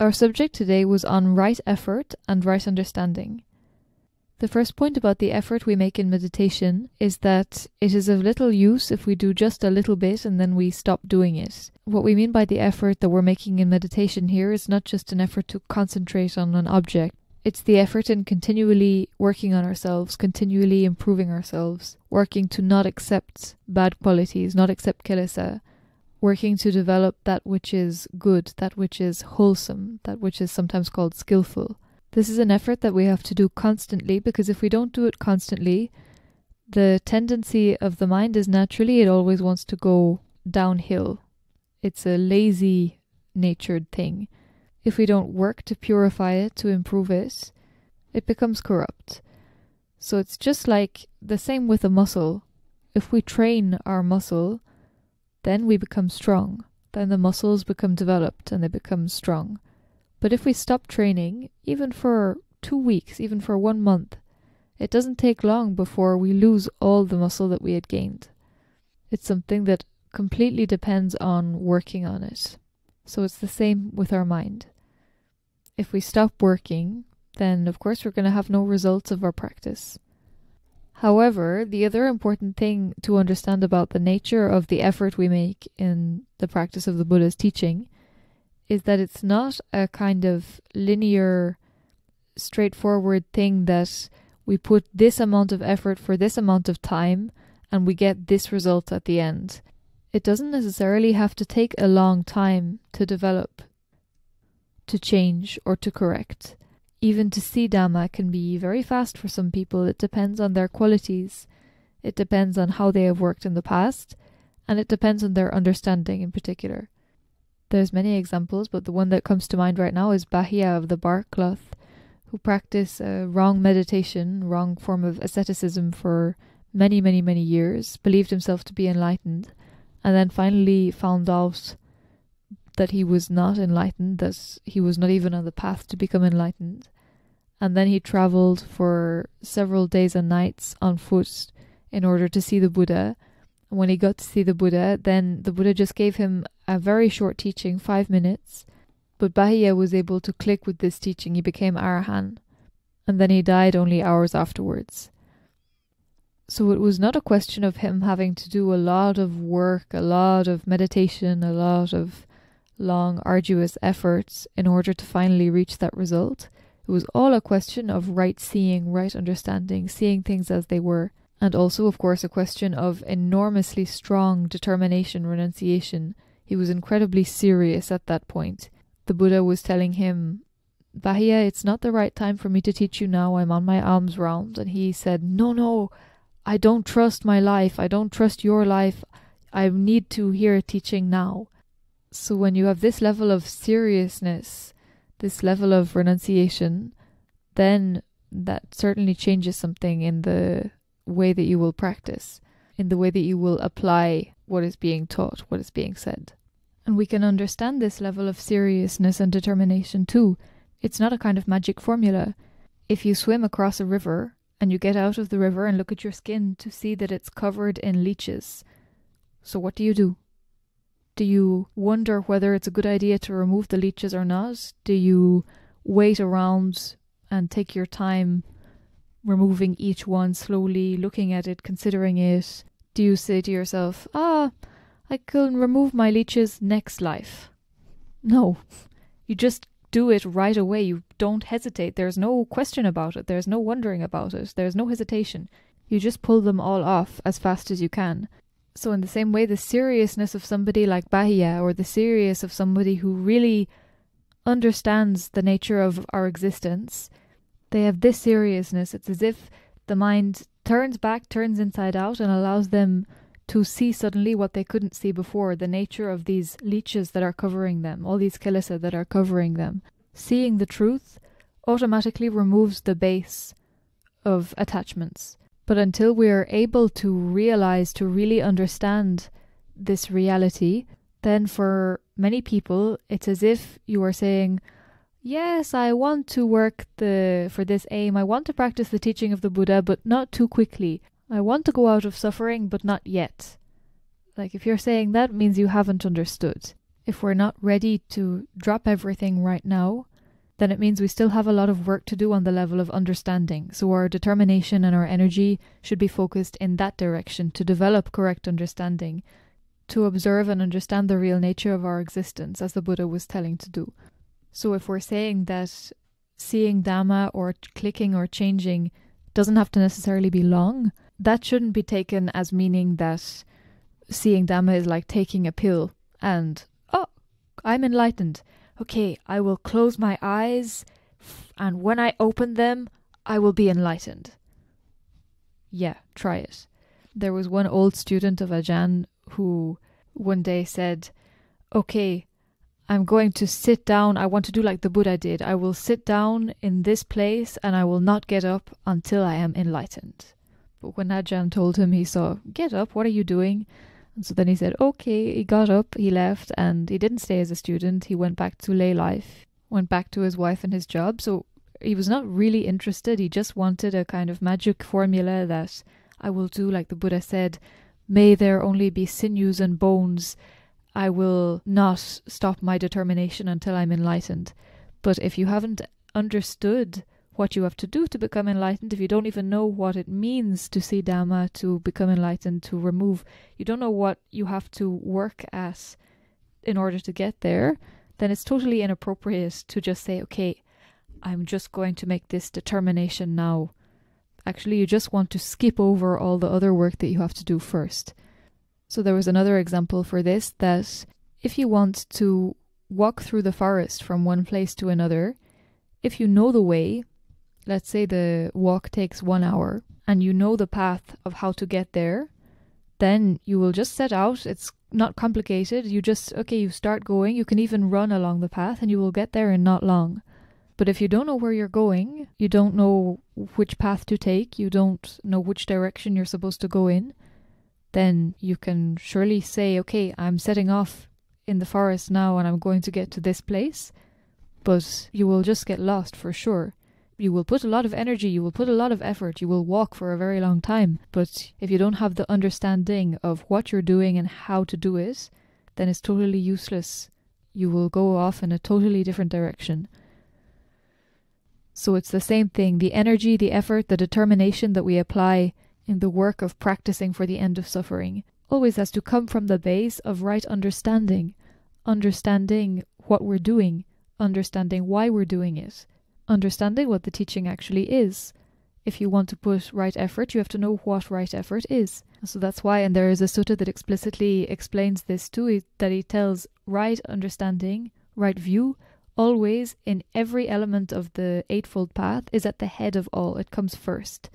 Our subject today was on right effort and right understanding. The first point about the effort we make in meditation is that it is of little use if we do just a little bit and then we stop doing it. What we mean by the effort that we're making in meditation here is not just an effort to concentrate on an object, it's the effort in continually working on ourselves, continually improving ourselves, working to not accept bad qualities, not accept kilesa, working to develop that which is good, that which is wholesome, that which is sometimes called skillful. This is an effort that we have to do constantly because if we don't do it constantly, the tendency of the mind is naturally it always wants to go downhill. It's a lazy natured thing. If we don't work to purify it, to improve it, it becomes corrupt. So it's just like the same with a muscle. If we train our muscle, then we become strong. Then the muscles become developed and they become strong. But if we stop training, even for two weeks, even for one month, it doesn't take long before we lose all the muscle that we had gained. It's something that completely depends on working on it. So it's the same with our mind. If we stop working, then of course we're going to have no results of our practice. However, the other important thing to understand about the nature of the effort we make in the practice of the Buddha's teaching is that it's not a kind of linear, straightforward thing that we put this amount of effort for this amount of time and we get this result at the end. It doesn't necessarily have to take a long time to develop, to change, or to correct. Even to see Dhamma can be very fast for some people. It depends on their qualities, it depends on how they have worked in the past, and it depends on their understanding in particular. There's many examples, but the one that comes to mind right now is Bahia of the Bark Cloth, who practice a wrong meditation, wrong form of asceticism for many, many, many years, believed himself to be enlightened, and then finally found out that he was not enlightened, that he was not even on the path to become enlightened, and then he traveled for several days and nights on foot in order to see the Buddha. And when he got to see the Buddha, then the Buddha just gave him a very short teaching, five minutes. But Bahia was able to click with this teaching. He became Arahant. And then he died only hours afterwards. So it was not a question of him having to do a lot of work, a lot of meditation, a lot of long, arduous efforts in order to finally reach that result. It was all a question of right seeing, right understanding, seeing things as they were, and also, of course, a question of enormously strong determination, renunciation. He was incredibly serious at that point. The Buddha was telling him, Bahia, it's not the right time for me to teach you now. I'm on my alms round. And he said, No, no, I don't trust my life. I don't trust your life. I need to hear teaching now. So when you have this level of seriousness, this level of renunciation, then that certainly changes something in the way that you will practice, in the way that you will apply what is being taught, what is being said. And we can understand this level of seriousness and determination too. It's not a kind of magic formula. If you swim across a river and you get out of the river and look at your skin to see that it's covered in leeches, so what do you do? Do you wonder whether it's a good idea to remove the leeches or not? Do you wait around and take your time removing each one slowly, looking at it, considering it? Do you say to yourself, ah, I can remove my leeches next life? No. You just do it right away. You don't hesitate. There's no question about it. There's no wondering about it. There's no hesitation. You just pull them all off as fast as you can. So, in the same way, the seriousness of somebody like Bahia, or the serious of somebody who really understands the nature of our existence, they have this seriousness. It's as if the mind turns back, turns inside out, and allows them to see suddenly what they couldn't see before the nature of these leeches that are covering them, all these kilisa that are covering them. Seeing the truth automatically removes the base of attachments. But until we are able to realize, to really understand this reality, then for many people, it's as if you are saying, Yes, I want to work the for this aim. I want to practice the teaching of the Buddha, but not too quickly. I want to go out of suffering, but not yet. Like if you're saying that means you haven't understood. If we're not ready to drop everything right now, then it means we still have a lot of work to do on the level of understanding. So, our determination and our energy should be focused in that direction to develop correct understanding, to observe and understand the real nature of our existence, as the Buddha was telling to do. So, if we're saying that seeing Dhamma or clicking or changing doesn't have to necessarily be long, that shouldn't be taken as meaning that seeing Dhamma is like taking a pill and, oh, I'm enlightened okay, I will close my eyes, and when I open them, I will be enlightened. Yeah, try it. There was one old student of Ajahn who one day said, okay, I'm going to sit down. I want to do like the Buddha did. I will sit down in this place and I will not get up until I am enlightened. But when Ajahn told him, he saw, Get up, what are you doing? And so then he said, okay. He got up, he left, and he didn't stay as a student. He went back to lay life, went back to his wife and his job. So he was not really interested. He just wanted a kind of magic formula that I will do like the Buddha said, may there only be sinews and bones. I will not stop my determination until I'm enlightened. But if you haven't understood what you have to do to become enlightened if you don't even know what it means to see Dhamma, to become enlightened, to remove. You don't know what you have to work as in order to get there, then it's totally inappropriate to just say, okay, I'm just going to make this determination now. Actually, you just want to skip over all the other work that you have to do first. So, there was another example for this that if you want to walk through the forest from one place to another, if you know the way, let's say the walk takes one hour and you know the path of how to get there, then you will just set out. It's not complicated. You just, okay, you start going. You can even run along the path and you will get there in not long. But if you don't know where you're going, you don't know which path to take, you don't know which direction you're supposed to go in, then you can surely say, okay, I'm setting off in the forest now and I'm going to get to this place. But you will just get lost for sure you will put a lot of energy, you will put a lot of effort, you will walk for a very long time. But if you don't have the understanding of what you're doing and how to do it, then it's totally useless. You will go off in a totally different direction. So it's the same thing the energy, the effort, the determination that we apply in the work of practicing for the end of suffering always has to come from the base of right understanding, understanding what we're doing, understanding why we're doing it understanding what the teaching actually is. If you want to put right effort, you have to know what right effort is. So that's why, and there is a sutta that explicitly explains this too, it, that it tells right understanding, right view, always in every element of the Eightfold Path is at the head of all. It comes first.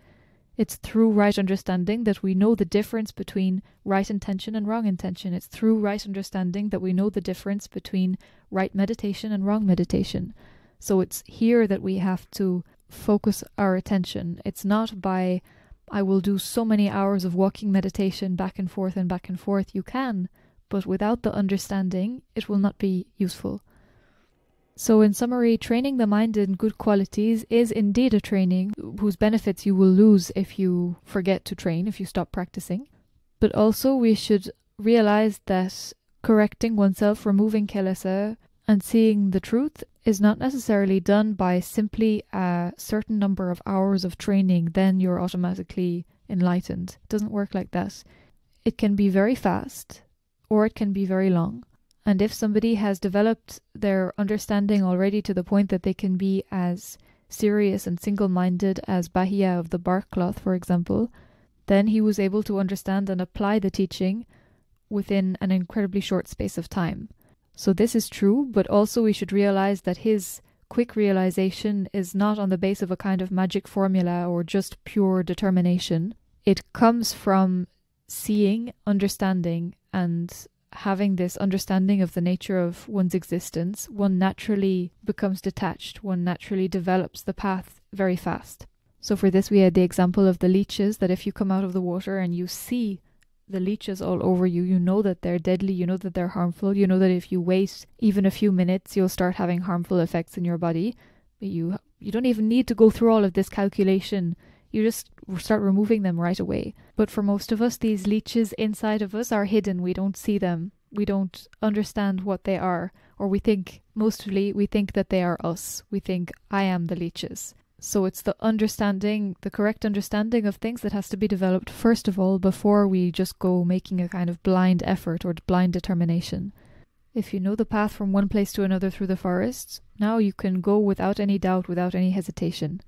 It's through right understanding that we know the difference between right intention and wrong intention. It's through right understanding that we know the difference between right meditation and wrong meditation. So it's here that we have to focus our attention. It's not by, I will do so many hours of walking meditation back and forth and back and forth. You can, but without the understanding, it will not be useful. So, in summary, training the mind in good qualities is indeed a training whose benefits you will lose if you forget to train, if you stop practicing. But also, we should realize that correcting oneself, removing kelesa, and seeing the truth is not necessarily done by simply a certain number of hours of training, then you're automatically enlightened. It doesn't work like that. It can be very fast or it can be very long. And if somebody has developed their understanding already to the point that they can be as serious and single minded as Bahia of the bark cloth, for example, then he was able to understand and apply the teaching within an incredibly short space of time. So this is true, but also we should realize that his quick realization is not on the base of a kind of magic formula or just pure determination. It comes from seeing, understanding, and having this understanding of the nature of one's existence, one naturally becomes detached, one naturally develops the path very fast. So, for this, we had the example of the leeches that if you come out of the water and you see the leeches all over you. You know that they're deadly, you know that they're harmful, you know that if you waste even a few minutes, you'll start having harmful effects in your body. you you don't even need to go through all of this calculation. You just start removing them right away. But for most of us, these leeches inside of us are hidden. We don't see them. We don't understand what they are. Or we think, mostly, we think that they are us. We think, I am the leeches. So it's the understanding, the correct understanding of things that has to be developed first of all before we just go making a kind of blind effort or blind determination. If you know the path from one place to another through the forest, now you can go without any doubt, without any hesitation.